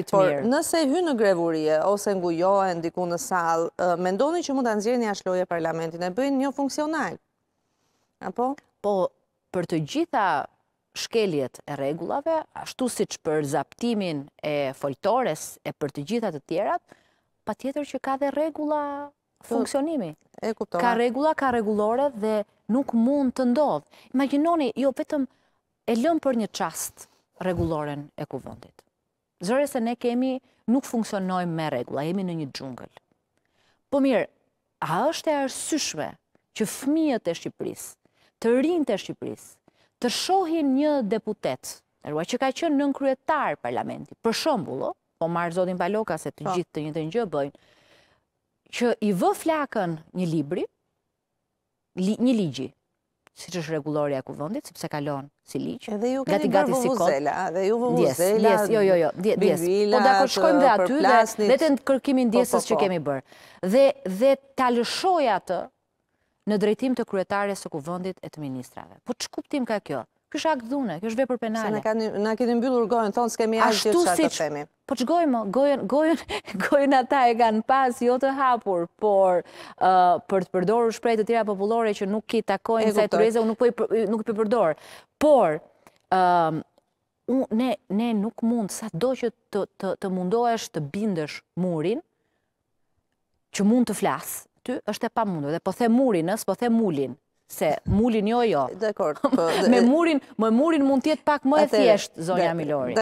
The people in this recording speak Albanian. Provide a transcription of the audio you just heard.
ditë mirë. Por nëse hy në grevurie, ose ngujohen diku në salë, mendoni që mund të nëzirë një ashloje parlamentin e bëjnë një funksional? Apo? Po, për të gjitha shkeljet e regullave, ashtu si që për zaptimin e foltores e për të gjitha të tjerat, pa tjetër që ka dhe regula po, funksionimi. E kuptohet. Ka regula, ka regulore dhe nuk mund të ndodhë. Imaginoni, jo, vetëm e lëmë për një qast regularen e kuvëndit. Zërë se ne kemi, nuk funksionojmë me regula, jemi në një gjungël. Po mirë, a është e arsyshme që fëmijët e Shqipëris, të rinjët e Shqipëris, të shohin një deputet, nërua që ka qënë nën kryetar parlamenti, për shombullo, po marë zotin paloka se të po. gjithë të një të një bëjnë, që i vë flakën një libri, një ligji, si që është regulori e kuvëndit, sepse kalon si liqë. Edhe ju keni bërë vëvuzela, dhe ju vëvuzela, jo, jo, jo, djes, po dhe akor shkojmë dhe aty, dhe të në kërkimin po, djesës po, që po. kemi bërë. Dhe të lëshoj atë në drejtim të kryetare së kuvëndit e të ministrave. Po që kuptim ka kjo? Kjo është akdhune, kjo është vepër penale. Se në këtë në mbyllur gojnë, thonë s'kemi alë që të temi po që gojmë, gojnë ata e kanë pas jo të hapur, por për të përdoru shprejt të tira populore që nuk i takojnë reze, unë nuk po i përdoru. Por, ne nuk mund, sa do që të mundohesh të bindesh murin, që mund të flasë, ty është e pa mundu, dhe po the murin murinës, po the mulin, se mulin jo jo. Po, me murin mund tjetë pak më e thjeshtë, zonja Milori.